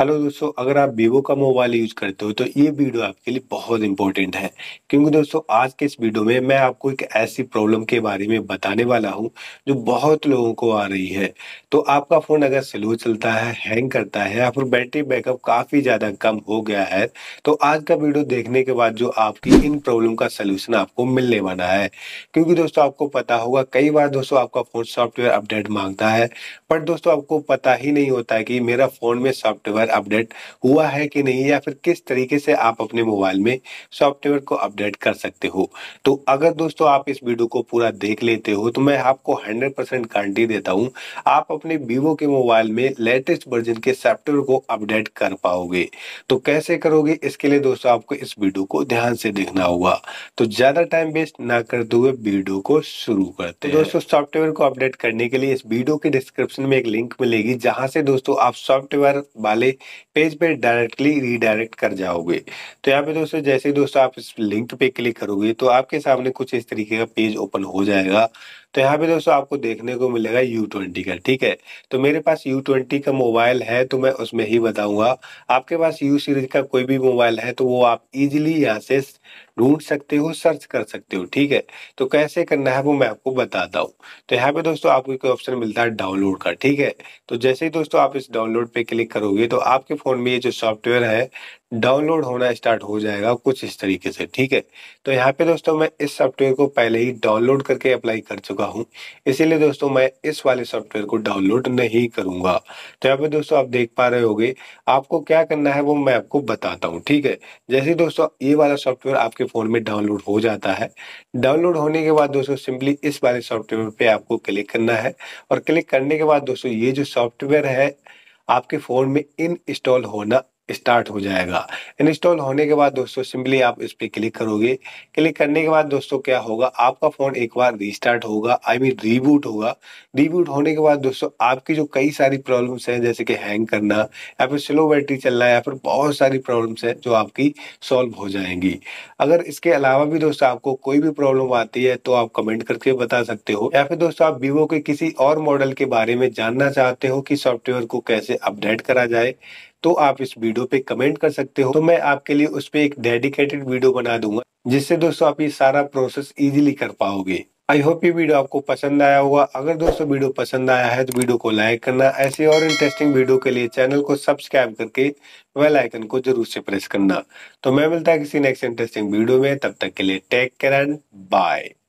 hello दोस्तों अगर आप वीवो का मोबाइल यूज करते हो तो ये वीडियो आपके लिए बहुत इंपॉर्टेंट है क्योंकि दोस्तों आज के इस वीडियो में मैं आपको एक ऐसी प्रॉब्लम के बारे में बताने वाला हूँ जो बहुत लोगों को आ रही है तो आपका फ़ोन अगर स्लो चलता है हैंग करता है या फिर बैटरी बैकअप काफ़ी ज़्यादा कम हो गया है तो आज का वीडियो देखने के बाद जो आपकी इन प्रॉब्लम का सोल्यूशन आपको मिलने वाला है क्योंकि दोस्तों आपको पता होगा कई बार दोस्तों आपका फ़ोन सॉफ्टवेयर अपडेट मांगता है पर दोस्तों आपको पता ही नहीं होता है कि मेरा फ़ोन में सॉफ्टवेयर अपडेट हुआ है कि नहीं या फिर किस तरीके से आप अपने मोबाइल में सॉफ्टवेयर को अपडेट कर सकते हो तो अगर दोस्तों आप इस वीडियो को पूरा देख लेते हो तो मैं आपको हंड्रेड परसेंट गारंटी देता हूँ आप अपने वीवो के मोबाइल में लेटेस्ट वर्जन के सॉफ्टवेयर को अपडेट कर पाओगे तो कैसे करोगे इसके लिए दोस्तों आपको इस वीडियो को ध्यान से देखना होगा तो ज्यादा टाइम वेस्ट ना करते हुए वीडियो को शुरू करते हैं दोस्तों सॉफ्टवेयर को अपडेट करने के लिए इस वीडियो के डिस्क्रिप्शन में एक लिंक मिलेगी जहां से दोस्तों आप सॉफ्टवेयर वाले पेज पे डायरेक्टली रीडायरेक्ट कर जाओगे तो यहाँ पे दोस्तों जैसे ही दोस्तों आप इस लिंक पे क्लिक करोगे तो आपके सामने कुछ इस तरीके का पेज ओपन हो जाएगा तो यहाँ पे दोस्तों आपको देखने को मिलेगा यू ट्वेंटी का ठीक है तो मेरे पास यू ट्वेंटी का मोबाइल है तो मैं उसमें ही बताऊंगा आपके पास यू सीरीज का कोई भी मोबाइल है तो वो आप इजिली यहाँ से ढूंढ सकते हो सर्च कर सकते हो ठीक है तो कैसे करना है वो मैं आपको बताता हूँ तो यहाँ पे दोस्तों आपको एक ऑप्शन मिलता है डाउनलोड का ठीक है तो जैसे ही दोस्तों आप इस डाउनलोड पे क्लिक करोगे तो आपके फोन में ये जो सॉफ्टवेयर है डाउनलोड होना स्टार्ट हो जाएगा कुछ इस तरीके से ठीक है तो यहाँ पे दोस्तों मैं इस सॉफ्टवेयर को पहले ही डाउनलोड करके अप्लाई कर चुका हूँ इसीलिए दोस्तों मैं इस वाले सॉफ्टवेयर को डाउनलोड नहीं करूंगा तो यहाँ पे दोस्तों आप देख पा रहे होगे आपको क्या करना है वो मैं आपको बताता हूँ ठीक है जैसे दोस्तों ये वाला सॉफ्टवेयर आपके फ़ोन में डाउनलोड हो जाता है डाउनलोड होने के बाद दोस्तों सिंपली इस वाले सॉफ्टवेयर पर आपको क्लिक करना है और क्लिक करने के बाद दोस्तों ये जो सॉफ्टवेयर है आपके फ़ोन में इन इंस्टॉल होना स्टार्ट हो जाएगा इंस्टॉल होने के बाद दोस्तों सिंपली आप इस पर क्लिक करोगे क्लिक करने के बाद दोस्तों क्या होगा आपका फ़ोन एक बार रिस्टार्ट होगा आई मीन रीबूट होगा रीबूट होने के बाद दोस्तों आपकी जो कई सारी प्रॉब्लम्स हैं जैसे कि हैंग करना या फिर स्लो बैटरी चलना या फिर बहुत सारी प्रॉब्लम्स हैं जो आपकी सॉल्व हो जाएंगी अगर इसके अलावा भी दोस्तों आपको कोई भी प्रॉब्लम आती है तो आप कमेंट करके बता सकते हो या फिर दोस्तों आप वीवो के किसी और मॉडल के बारे में जानना चाहते हो कि सॉफ्टवेयर को कैसे अपडेट करा जाए तो आप इस वीडियो पे कमेंट कर सकते हो तो मैं आपके लिए उस पर एक डेडिकेटेड वीडियो बना दूंगा जिससे दोस्तों आप ये सारा प्रोसेस इजीली कर पाओगे आई होप ये वीडियो आपको पसंद आया होगा अगर दोस्तों वीडियो पसंद आया है तो वीडियो को लाइक करना ऐसे और इंटरेस्टिंग वीडियो के लिए चैनल को सब्सक्राइब करके वेल आइकन को जरूर से प्रेस करना तो मैं मिलता है किसी नेक्स्ट इंटरेस्टिंग वीडियो में तब तक के लिए टेक केयर एंड बाय